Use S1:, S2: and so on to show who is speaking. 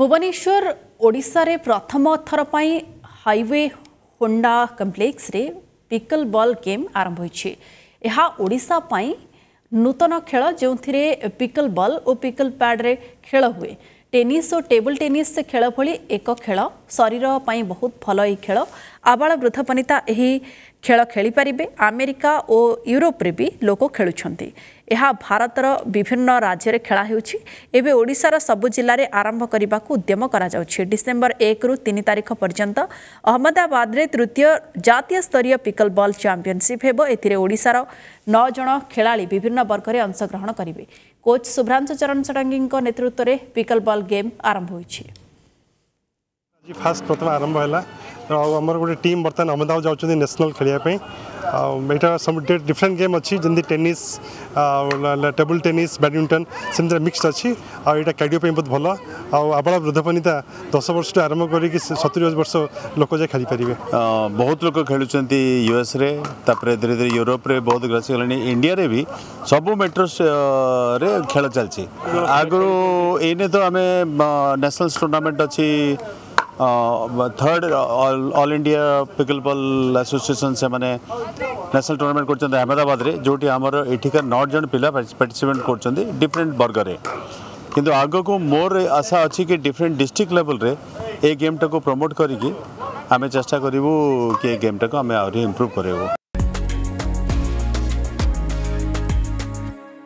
S1: ଭୁବନେଶ୍ୱର ଓଡ଼ିଶାରେ ପ୍ରଥମ ଥର ପାଇଁ ହାଇୱେ ହୋଣ୍ଡା କମ୍ପ୍ଲେକ୍ସରେ ପିକଲ୍ ବଲ୍ ଗେମ୍ ଆରମ୍ଭ ହୋଇଛି ଏହା ଓଡ଼ିଶା ପାଇଁ ନୂତନ ଖେଳ ଯେଉଁଥିରେ ପିକଲ୍ ବଲ୍ ଓ ପିକଲ୍ ପ୍ୟାଡ଼୍ରେ ଖେଳ ହୁଏ ଟେନିସ୍ ଓ ଟେବୁଲ୍ ଟେନିସ୍ ଖେଳ ଭଳି ଏକ ଖେଳ ଶରୀର ପାଇଁ ବହୁତ ଭଲ ଏହି ଖେଳ ଆବାଳ ବୃଦ୍ଧବନିତା ଏହି ଖେଳ ଖେଳିପାରିବେ ଆମେରିକା ଓ ୟୁରୋପରେ ବି ଲୋକ ଖେଳୁଛନ୍ତି ଏହା ଭାରତର ବିଭିନ୍ନ ରାଜ୍ୟରେ ଖେଳା ହେଉଛି ଏବେ ଓଡ଼ିଶାର ସବୁ ଜିଲ୍ଲାରେ ଆରମ୍ଭ କରିବାକୁ ଉଦ୍ୟମ କରାଯାଉଛି ଡିସେମ୍ବର ଏକରୁ ତିନି ତାରିଖ ପର୍ଯ୍ୟନ୍ତ ଅହମ୍ମଦାବାଦରେ ତୃତୀୟ ଜାତୀୟ ସ୍ତରୀୟ ପିକଲ୍ ବଲ୍ ଚାମ୍ପିଅନସିପ୍ ହେବ ଏଥିରେ ଓଡ଼ିଶାର ନଅ ଜଣ ଖେଳାଳି ବିଭିନ୍ନ ବର୍ଗରେ ଅଂଶଗ୍ରହଣ କରିବେ କୋଚ୍ ଶୁଭ୍ରାଂଶୁ ଚରଣ ଷଡ଼ଙ୍ଗୀଙ୍କ ନେତୃତ୍ୱରେ ପିକଲ୍ ବଲ୍ ଗେମ୍ ଆରମ୍ଭ ହୋଇଛି
S2: ଆଜି ଫାଷ୍ଟ ପ୍ରଥମେ ଆରମ୍ଭ ହେଲା ଆଉ ଆମର ଗୋଟେ ଟିମ୍ ବର୍ତ୍ତମାନ ଅହମ୍ମଦାବାଦ ଯାଉଛନ୍ତି ନ୍ୟାସନାଲ୍ ଖେଳିବା ପାଇଁ ଆଉ ଏଇଟା ସବୁ ଡିଫରେଣ୍ଟ ଗେମ୍ ଅଛି ଯେମିତି ଟେନିସ୍ ଟେବୁଲ୍ ଟେନିସ୍ ବ୍ୟାଡ଼ମିଣ୍ଟନ୍ ସେମିତିରେ ମିକ୍ସଡ୍ ଅଛି ଆଉ ଏଇଟା କ୍ୟାଡ଼ିଓ ପାଇଁ ବହୁତ ଭଲ ଆଉ ଆବାଳ ବୃଦ୍ଧ ବନିତା ଦଶ ବର୍ଷଠୁ ଆରମ୍ଭ କରିକି ସତୁରି ବର୍ଷ ଲୋକ ଯାଏ ଖେଳିପାରିବେ
S3: ବହୁତ ଲୋକ ଖେଳୁଛନ୍ତି ୟୁଏସ୍ରେ ତାପରେ ଧୀରେ ଧୀରେ ୟୁରୋପରେ ବହୁତ ଗ୍ରାସ ହେଲାଣି ଇଣ୍ଡିଆରେ ବି ସବୁ ମେଟ୍ରୋରେ ଖେଳ ଚାଲିଛି ଆଗରୁ ଏଇନେ ତ ଆମେ ନ୍ୟାସନାଲ୍ ଟୁର୍ଣ୍ଣାମେଣ୍ଟ ଅଛି third all India pickleball association से ন্যাশনাল টুর্নামেন্ট করছেন আহমেদাবাদে যেটি আমার এঠিকার নট জন পিলা পার্টিসিপেট করছেন ডিফরেন্ট বর্গরে কিন্তু আগকু মোর আশা অছি কি ডিফরেন্ট ডিস্ট্রিক্ট লেভেলরে এই গেমটাকে প্রমোট করিকি আমি চেষ্টা করবু কি
S1: এই গেমটাকে আমি আহরি ইম্প্রুভ করাইবু